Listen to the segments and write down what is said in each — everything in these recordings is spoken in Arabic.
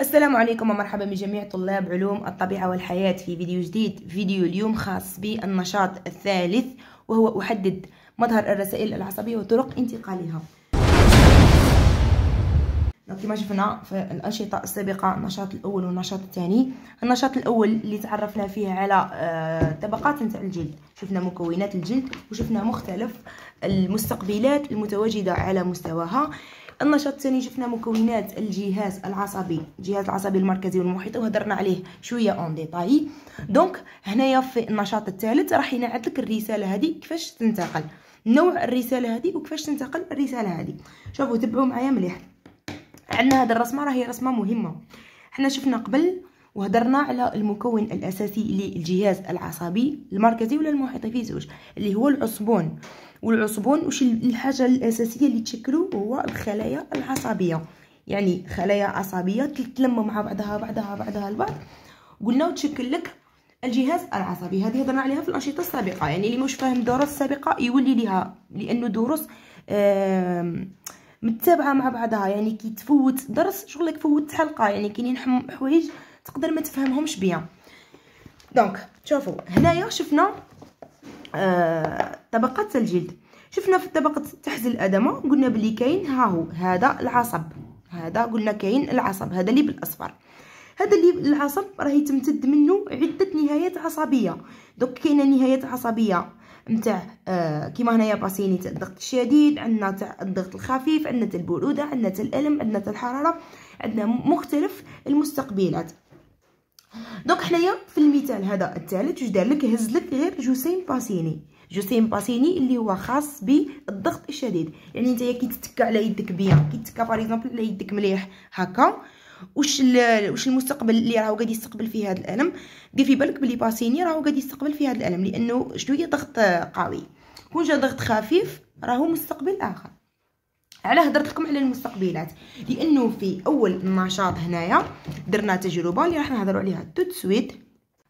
السلام عليكم ومرحبا بجميع طلاب علوم الطبيعة والحياة في فيديو جديد فيديو اليوم خاص بالنشاط الثالث وهو أحدد مظهر الرسائل العصبية وطرق انتقالها كما شفنا في الأنشطة السابقة النشاط الأول والنشاط الثاني النشاط الأول اللي تعرفنا فيه على آه، طبقات نتاع الجلد شفنا مكونات الجلد وشفنا مختلف المستقبلات المتواجدة على مستواها النشاط الثاني شفنا مكونات الجهاز العصبي الجهاز العصبي المركزي والمحيطي وهدرنا عليه شويه اون ديتاي دونك هنايا في النشاط الثالث راح ينعت لك الرساله هذه كيفاش تنتقل نوع الرساله هذه وكيفاش تنتقل الرساله هذه شوفوا تبعوا معايا مليح عندنا هذه الرسمه راهي رسمه مهمه حنا شفنا قبل وهدرنا على المكون الأساسي للجهاز العصبي المركزي ولا المحيطي فيه زوج اللي هو العصبون والعصبون وش الحاجة الأساسية اللي تشكلو هو الخلايا العصبية يعني خلايا عصبية تتلم مع بعضها بعضها بعضها البعض قلنا وتشكل لك الجهاز العصبي هذه هضرنا عليها في الأنشطة السابقة يعني اللي مش فاهم دروس سابقة يولي لها لأنه دروس متابعه مع بعضها يعني كي تفوت درس شغلك فوت حلقه يعني كاينين حوايج تقدر ما تفهمهمش بيان دونك شوفوا هنايا شفنا آه طبقات الجلد شفنا في طبقه تحت الادمه قلنا بلي كاين ها هو هذا العصب هذا قلنا كاين العصب هذا اللي بالاصفر هذا اللي العصب راه يتمتد منه عده نهايات عصبيه دوك كاينه نهايات عصبيه نتاع آه كيما هنايا باسيني تاع الضغط الشديد عندنا تاع الضغط الخفيف عندنا تاع البروده عندنا تاع الالم عندنا تاع الحراره عندنا مختلف المستقبلات دونك حنايا في المثال هذا الثالث واش دار لك هز لك غير جسيم باسيني جسيم باسيني اللي هو خاص بالضغط الشديد يعني نتايا كي تتكى على يدك بيان كي تتكى باغ على يدك مليح هكا واش واش المستقبل اللي راهو غادي يستقبل فيه هذا الالم دير في بالك بلي باسيني راهو غادي يستقبل فيه هذا الالم لانه شنو هي ضغط قوي كون جا ضغط خفيف راهو مستقبل اخر على هضرت لكم على المستقبلات لانه في اول النشاط هنايا درنا تجربه اللي راح نهضروا عليها توت سويت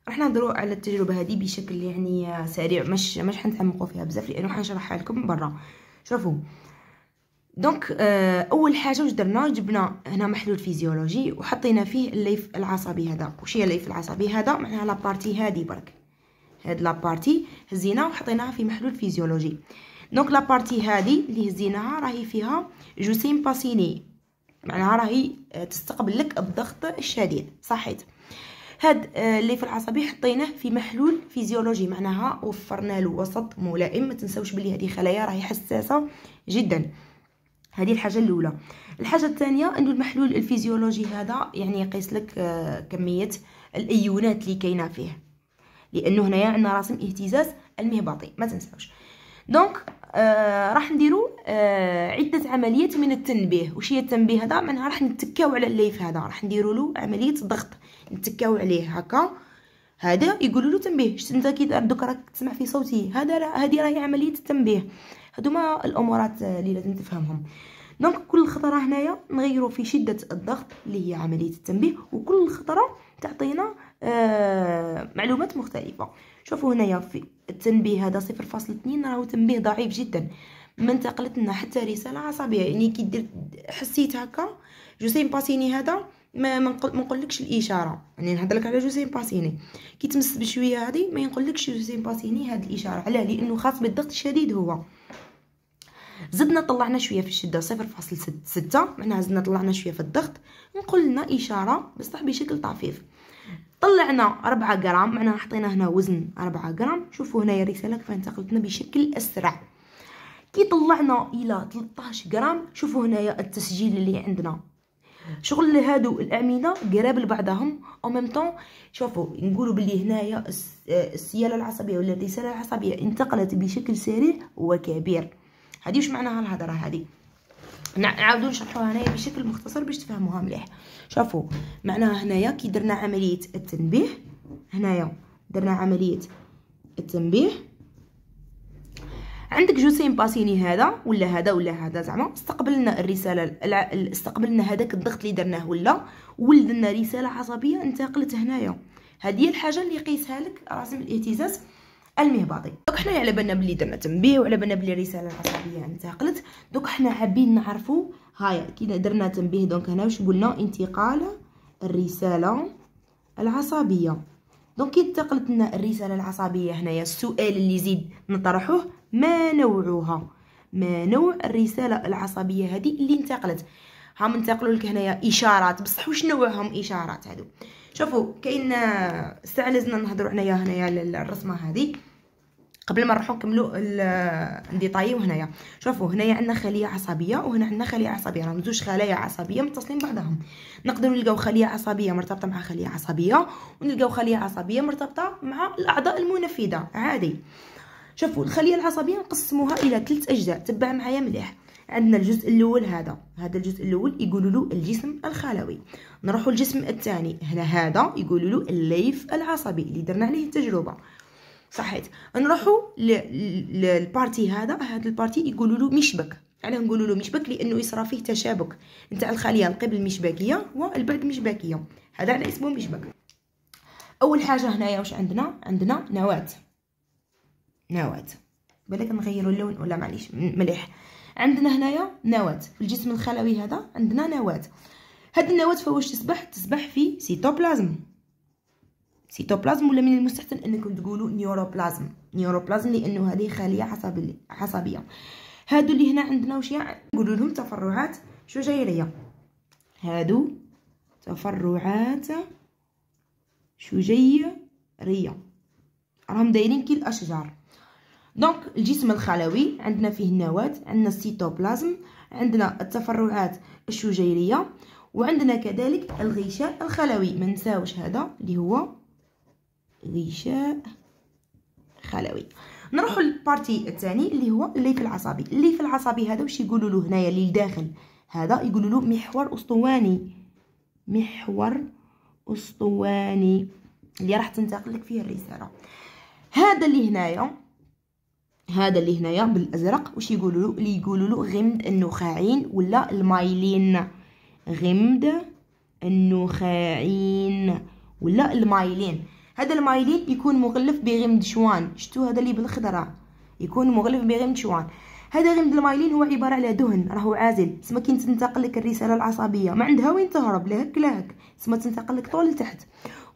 راح نهضروا على التجربه هذه بشكل يعني سريع مش مش حنتعمقوا فيها بزاف لانه حنشرحها لكم برا شوفوا دونك آه، اول حاجه واش درنا جبنا هنا محلول فيزيولوجي وحطينا فيه الليف العصبي هذا واش هي الليف العصبي هذا معناها لابارتي هذه برك هاد لابارتي هزيناها وحطيناها في محلول فيزيولوجي دونك لابارتي هادي اللي هزيناها راهي فيها جسيم باسيني معناها راهي تستقبل لك الضغط الشديد صحيت هاد اللي في العصبي حطيناه في محلول فيزيولوجي معناها وفرنا له وسط ملائم ما تنساوش بلي هذه خلايا راهي حساسه جدا هذه الحاجه الاولى الحاجه الثانيه انه المحلول الفيزيولوجي هذا يعني يقيس لك كميه الايونات اللي كاينه فيه لانه هنايا عندنا راسم اهتزاز المهبطي ما تنساوش دونك آه راح نديرو آه عده عمليات من التنبيه واش هي التنبيه هذا معناها راح نتكاو على الليف هذا راح نديرو له عمليه ضغط نتكاو عليه هكا هذا يقولوا له تنبيه شفت انت كي دوك راك تسمع في صوتي هذا هذه راهي عمليه التنبيه هذوما الامورات اللي آه، لازم تفهمهم دونك كل خطره هنايا نغيرو في شده الضغط اللي هي عمليه التنبيه وكل خطره تعطينا آه معلومات مختلفه شوفوا هنايا في التنبيه هذا صفر فاصل اثنين راهو تنبيه ضعيف جدا ما انتقلت لنا حتى رساله عصبيه يعني كي دير حسيت هكا جوسين باسيني هذا ما ما نقولكش الاشاره يعني نهضر لك على جوسين باسيني كي تمس بشويه هذه ما ينقولكش جوسين باسيني هاد الاشاره علاه لانه خاص بالضغط الشديد هو زدنا طلعنا شويه في الشده صفر فاصل ستة معناها زدنا طلعنا شويه في الضغط نقول لنا اشاره بصح بشكل طفيف طلعنا 4 غرام معناها حطينا هنا وزن 4 غرام شوفوا هنايا الرساله كيف انتقلت لنا بشكل اسرع كي طلعنا الى 13 غرام شوفوا هنايا التسجيل اللي عندنا شغل هادو الاعمده قراب لبعضهم او ميم طون شوفوا نقولوا باللي هنايا السياله العصبيه ولا الرساله العصبيه انتقلت بشكل سريع وكبير هذه واش معناها الهضره هذه نعاودو نشرحوها هنايا بشكل مختصر باش تفهموها مليح شوفوا معناها هنايا كي درنا عمليه التنبيه هنايا درنا عمليه التنبيه عندك جوسين باسيني هذا ولا هذا ولا هذا زعما استقبلنا الرساله استقبلنا هذاك الضغط اللي درناه ولا ولدنا رساله عصبيه انتقلت هنايا هذه الحاجه اللي يقيسها لك راسم الاهتزاز المهباطي دوك حنا على بالنا بلي درنا تنبيه وعلى بالنا بلي الرساله العصبيه انتقلت دوك حنا حابين نعرفوا هاي كي درنا تنبيه دونك هنا واش قلنا انتقال الرساله العصبيه دونك كي انتقلت لنا الرساله العصبيه هنايا السؤال اللي زيد نطرحوه ما نوعها ما نوع الرساله العصبيه هذه اللي انتقلت هم انتقلوا لك هنايا اشارات بصح واش نوعهم اشارات هادو شوفوا كاين استعلزنا نهضروا حنايا هنايا الرسمه هذه قبل ما نروحو نكملو نديطايو هنايا شوفوا هنايا عندنا خليه عصبيه وهنا عندنا خليه عصبيه راهم زوج خلايا عصبيه متصلين بعضهم نقدروا نلقاو خليه عصبيه مرتبطه مع خليه عصبيه ونلقاو خليه عصبيه مرتبطه مع الاعضاء المنفذه عادي شوفوا الخليه العصبيه نقسموها الى ثلاث اجزاء تبع معايا مليح عندنا الجزء الاول هذا هذا الجزء الاول يقولوا له الجسم الخلوي نروحوا للجسم الثاني هنا هذا يقولوا له الليف العصبي اللي درنا عليه التجربه صحيت نروحوا للبارتي هذا هذا البارتي يقولوا له مشبك علاه نقولوا له مشبك لانه يصرى فيه تشابك نتاع الخليه القبل المشبكيه والبعد المشبكيه هذا على اسمه مشبك اول حاجه هنايا واش عندنا عندنا نواه نواه بالك نغيروا اللون ولا معليش مليح عندنا هنايا نواه في الجسم الخلوي هذا عندنا نواه هاد النواه فواش تسبح تسبح في سيتوبلازم سيتوبلازم ولا من المستحسن انكم تقولوا نيوروبلازم نيوروبلازم لانه هذه خليه عصبيه عصبيه هادو اللي هنا عندنا واش نقولوا لهم تفرعات شجيريه هادو تفرعات شجيريه راهم دايرين كي الاشجار دونك الجسم الخلوي عندنا فيه النواه عندنا السيتوبلازم عندنا التفرعات الشجيريه وعندنا كذلك الغشاء الخلوي ما نساوش هذا اللي هو غشاء خلوي نروحوا للبارتي الثاني اللي هو الليف العصبي الليف العصبي هذا واش يقولوا له هنايا للداخل هذا يقولوا له محور اسطواني محور اسطواني اللي راح تنتقل لك فيه الرساله هذا اللي هنايا هذا اللي هنايا بالازرق واش يقولوا له اللي يقولوا له غمد النخاعين ولا المايلين غمد النخاعين ولا المايلين هذا المايلين يكون مغلف بغمد شوان شتو هذا اللي بالخضره يكون مغلف بغمد شوان هذا غمد المايلين هو عبارة على دهن راهو عازل تسمى كي تنتقل لك الرسالة العصبية ما عندها وين تهرب لا هك لا هك تسمى تنتقل لك طول لتحت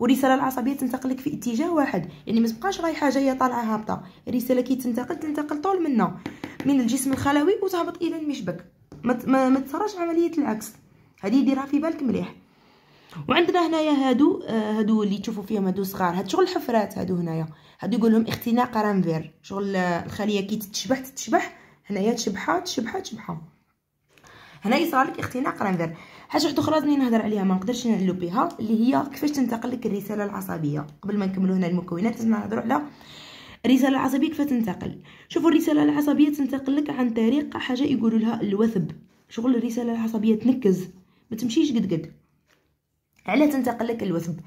والرسالة العصبية تنتقل لك في اتجاه واحد يعني ما تبقاش رايحة جاية طالعة هابطة الرسالة كي تنتقل تنتقل طول منا من الجسم الخلوي وتهبط إلى المشبك ما ما تسراش عملية العكس هذه ديرها في بالك مليح وعندنا هنايا هادو آه، هادو اللي تشوفوا فيهم هادو صغار هاد شغل الحفرات هادو هنايا هادو يقول لهم اختناق رانفير شغل آه، الخليه كي تتشبح تتشبح هنايا تشبحها تشبحها تشبحها هنا يصرى لك اختناق رانفير حاجه واحده اخرى لازم نهضر عليها ما نقدرش نعلو بها اللي هي كيفاش تنتقل لك الرساله العصبيه قبل ما نكملوا هنا المكونات لازم نهضروا على الرساله العصبيه كيف تنتقل شوفوا الرساله العصبيه تنتقل لك عن طريق حاجه يقولوا لها الوثب شغل الرساله العصبيه تنكز ما تمشيش قد قد علاه تنتقل لك الوثب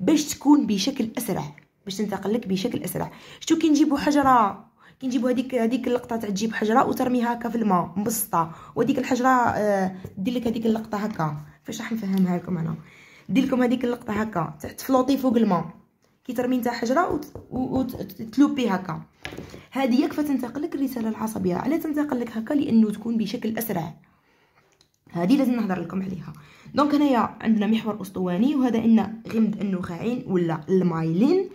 باش تكون بشكل اسرع باش تنتقل لك بشكل اسرع شتو كي نجيبو حجره كي نجيبو هذيك هذيك اللقطه تاع تجيب حجره وترميها هكا في الماء مبسطه وهذيك الحجره آه دير لك هذيك اللقطه هكا فاش راح نفهمها لكم انا دير لكم هذيك اللقطه هكا تفلوطي فوق الماء كي ترمي نتا حجره وتلوبي هكا هذه يكفى تنتقل لك الرساله العصبيه علاه تنتقل لك هكا لانه تكون بشكل اسرع هذه لازم نهضر لكم عليها دونك هنايا عندنا محور اسطواني وهذا ان غمد النخاعين ولا المايلين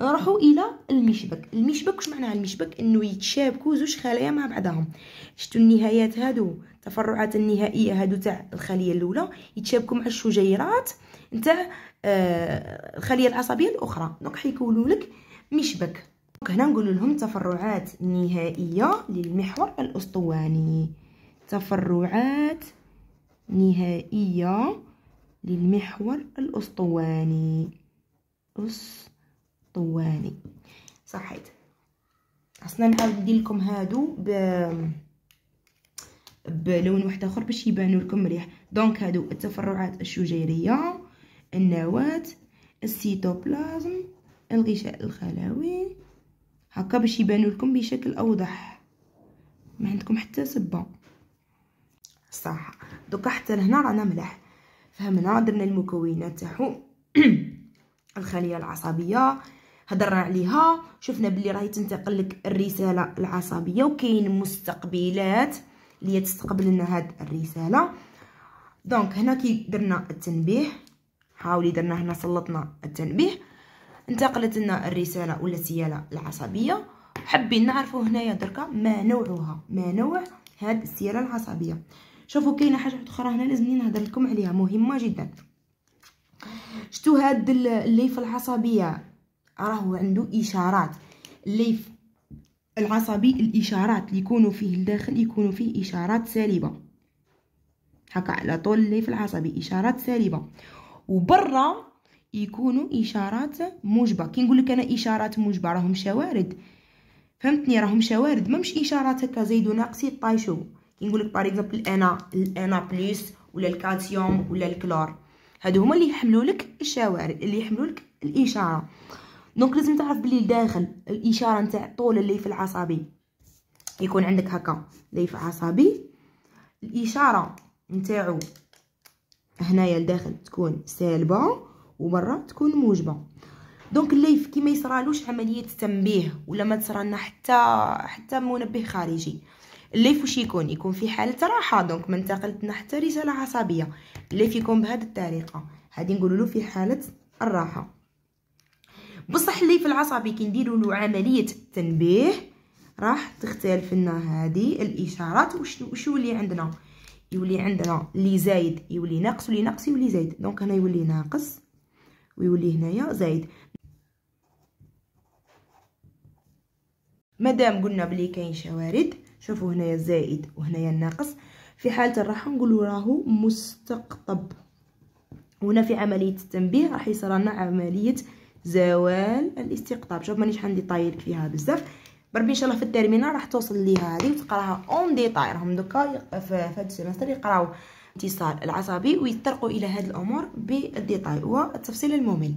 نروحوا الى المشبك المشبك واش معناها المشبك انه يتشابكوا زوج خلايا مع بعضهم شفتوا النهايات هادو التفرعات النهائيه هادو تاع الخليه الاولى يتشابكوا مع الشجيرات نتاع آه الخليه العصبيه الاخرى دونك حيكونوا لك مشبك دونك هنا نقول لهم تفرعات نهائيه للمحور الاسطواني تفرعات نهائية للمحور الأسطواني أسطواني صحيت خاصنا نعاود ندير لكم هادو ب بلون واحد اخر باش يبانوا لكم مليح دونك هادو التفرعات الشجيريه النواه السيتوبلازم الغشاء الخلوي هكا باش يبانوا لكم بشكل اوضح ما عندكم حتى سبه الصراحه دوكا حتى لهنا رانا ملاح فهمنا درنا المكونات تاعو الخليه العصبيه هضرنا عليها شفنا بلي راهي تنتقل لك الرساله العصبيه وكاين مستقبلات اللي تستقبل لنا هاد الرساله دونك هنا كي درنا التنبيه حاولي درنا هنا سلطنا التنبيه انتقلت لنا الرساله ولا السياله العصبيه حابين نعرفوا هنايا دركا ما نوعها ما نوع هاد السياله العصبيه شوفوا كاينه حاجه اخرى هنا لازمني نهضر لكم عليها مهمه جدا شتو هاد الليف العصبيه راهو عنده اشارات الليف العصبي الاشارات اللي يكونوا فيه الداخل يكونوا فيه اشارات سالبه هكا على طول الليف العصبي اشارات سالبه وبرا يكونوا اشارات موجبه كي نقول لك انا اشارات موجبه راهم شوارد فهمتني راهم شوارد ما مش اشارات هكا زيد وناقصي طايشو نقولك لك باغ اكزومبل انا الانا بلس ولا الكالسيوم ولا الكلور هادو هما اللي يحملوا لك الشوارع اللي يحملوا لك الاشاره دونك لازم تعرف بلي الداخل الاشاره نتاع الطول اللي في العصبي يكون عندك هكا اللي في عصبي الاشاره نتاعو هنايا لداخل تكون سالبه وبرا تكون موجبه دونك الليف كي ما يصرالوش عمليه تنبيه ولا ما تصرالنا حتى حتى منبه خارجي لي فوش يكون يكون في حالة راحة دونك ما انتقلت حتى رسالة عصبية لي فيكم بهذه الطريقة هادي نقولوا له في حالة الراحة بصح اللي في العصبي كي له عملية التنبيه راح تختلف لنا هذه الاشارات وش يولي عندنا يولي عندنا لي زايد يولي ناقص ولي ناقص يولي زايد دونك هنا يولي ناقص ويولي هنايا زايد مادام قلنا بلي كاين شوارد شوفوا هنايا الزائد وهنايا الناقص في حالة الراحة نقولوا راهو مستقطب هنا في عملية التنبيه راح يصير لنا عملية زوال الاستقطاب شوف مانيش عندي طايلك فيها بزاف بربي ان شاء الله في الترمينال راح توصل ليها هذه وتقراها اون ديتاي راهم دوكا في هذا السيمستر يقراو اتصال العصبي ويطرقوا الى هذه الامور بالديتاي والتفصيل الممل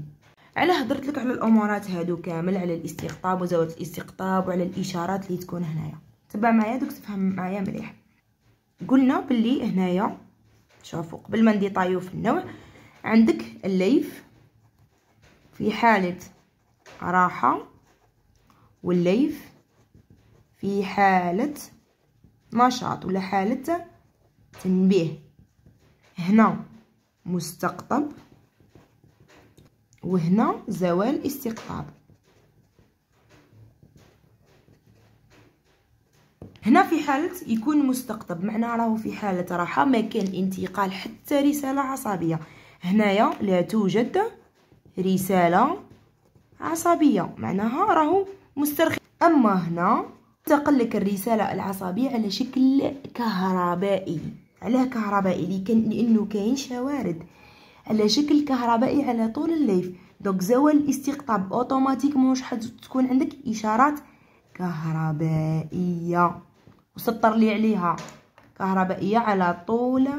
على هضرت لك على الامورات هادو كامل على الاستقطاب وزاويه الاستقطاب وعلى الاشارات اللي تكون هنايا تبع معايا دوك تفهم معايا مليح قلنا باللي هنايا شوفوا قبل ما طايو في النوع عندك الليف في حالة راحة والليف في حالة نشاط ولا حالة تنبيه هنا مستقطب وهنا زوال استقطاب هنا في حالة يكون مستقطب معناها راه في حالة راحة ما كان انتقال حتى رسالة عصبية هنايا لا توجد رسالة عصبية معناها راه مسترخي أما هنا تقل لك الرسالة العصبية على شكل كهربائي علاه كهربائي لأنه كاين شوارد على شكل كهربائي على طول الليف دونك زوال الاستقطاب اوتوماتيكمون راح تكون عندك اشارات كهربائيه وسطر لي عليها كهربائيه على طول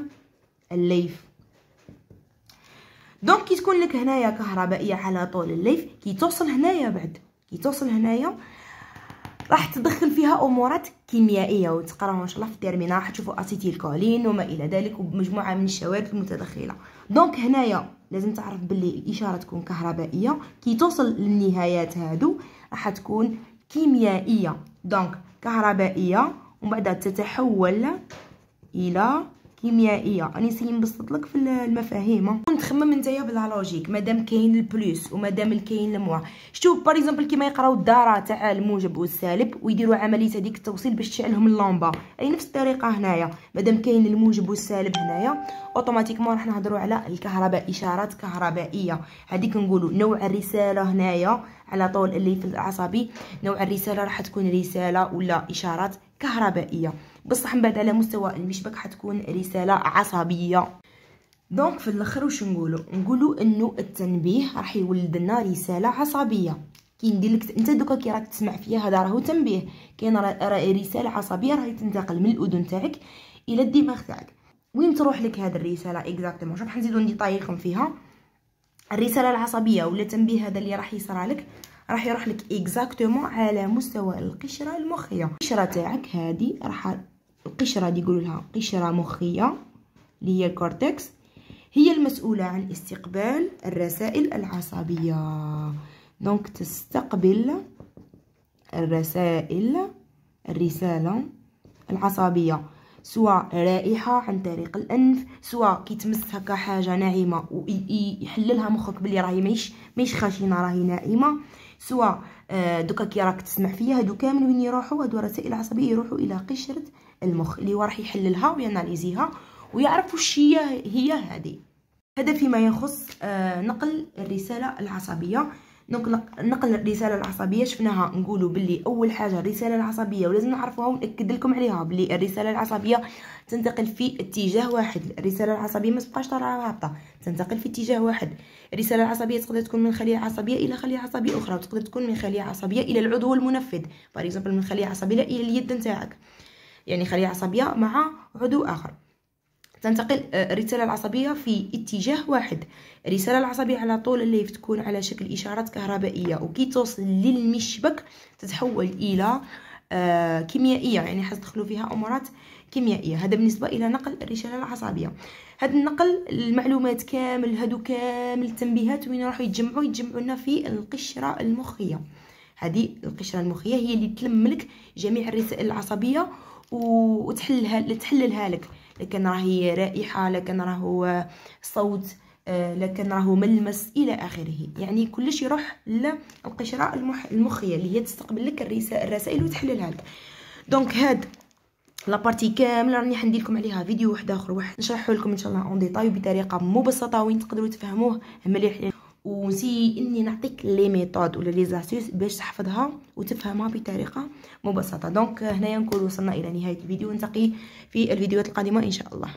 الليف دونك كي تكون لك هنايا كهربائيه على طول الليف كي توصل هنايا بعد كي توصل هنايا راح تدخل فيها امورات كيميائيه وتقراوها ان شاء الله في التيرمينال راح تشوفوا اسيتيل كولين وما الى ذلك ومجموعه من الشوارد المتدخله دونك هنايا لازم تعرف باللي الاشاره تكون كهربائيه كي توصل للنهايات هادو راح تكون كيميائيه دونك كهربائيه ومن بعد تتحول الى كيميائيه راني نسيي نبسط لك في المفاهيم خمم نتايا بلا لوجيك مادام كاين البلوس ومادام الكاين الموا شتو باغ اكزومبل كيما يقراو الدارة تاع الموجب والسالب ويديروا عمليه هذيك التوصيل باش تشعلهم اللمبه اي نفس الطريقه هنايا مادام كاين الموجب والسالب هنايا اوتوماتيكمون راح نهضروا على الكهرباء اشارات كهربائيه هذيك نقولوا نوع الرساله هنايا على طول اللي في العصبي نوع الرساله راح تكون رساله ولا اشارات كهربائيه بصح من بعد على مستوى المشبك حتكون رساله عصبيه دونك في الاخر واش نقولوا نقولوا انه التنبيه راح يولد لنا رساله عصبيه كي ندير لك انت دوكا كي راك تسمع فيا هذا راهو تنبيه كاين رساله عصبيه راهي تنتقل من الاذن تاعك الى الدماغ تاعك وين تروح لك هذه الرساله اكزاكتومون شوف حنزيدو نديطايقهم فيها الرساله العصبيه ولا التنبيه هذا اللي راح يصرى لك راح يروح لك اكزاكتومون على مستوى القشره المخيه القشره تاعك هذه راح القشره اللي يقولوا لها قشره مخيه اللي هي الكورتكس هي المسؤوله عن استقبال الرسائل العصبيه دونك تستقبل الرسائل الرساله العصبيه سواء رائحه عن طريق الانف سواء كي تمس هكا حاجه ناعمه ويحللها مخك بلي راهي ماشي ماهيش خشنه راهي ناعمه سواء آه، دوكا كي راك تسمع فيا هادو كامل وين يروحوا هادو رسائل عصبيه يروحوا الى قشره المخ اللي هو راح يحللها ويناليزيها ويعرف واش هي هي هذه هذا فيما يخص آه، نقل الرساله العصبيه دونك نقل الرساله العصبيه شفناها نقولوا باللي اول حاجه الرساله العصبيه ولازم نعرفوها وناكد لكم عليها باللي الرساله العصبيه تنتقل في اتجاه واحد الرساله العصبيه ما تبقاش رابطه تنتقل في اتجاه واحد الرساله العصبيه تقدر تكون من خليه عصبيه الى خليه عصبيه اخرى وتقدر تكون من خليه عصبيه الى العضو المنفذ باريكزومبل من خليه عصبيه الى اليد نتاعك يعني خليه عصبيه مع عضو اخر تنتقل آه، الرسالة العصبية في اتجاه واحد الرسالة العصبية على طول الليف تكون على شكل إشارات كهربائية وكي توصل للمشبك تتحول إلى آه، كيميائية يعني حتدخلوا فيها أمورات كيميائية هذا بالنسبة إلى نقل الرسالة العصبية هذا النقل المعلومات كامل هادو كامل التنبيهات وين راح يتجمعوا يتجمعوا لنا في القشرة المخية هذه القشرة المخية هي اللي تلملك جميع الرسائل العصبية وتحللها تحللها لك لكن راهي رائحه لكن راهو صوت آه، لكن راهو ملمس الى اخره يعني كلش يروح للقشره المخيه اللي هي تستقبل لك الرسائل وتحللها لك دونك هاد لابارتي كامله راني حندير لكم عليها فيديو واحد اخر واحد نشرحه لكم ان شاء الله اون ديتاي بطريقه مبسطه وين تقدروا تفهموه مليح وزي اني نعطيك لي ميثود ولا لي زاسيس باش تحفظها وتفهمها بطريقه مبسطه دونك هنايا نكون وصلنا الى نهايه الفيديو نلتقي في الفيديوهات القادمه ان شاء الله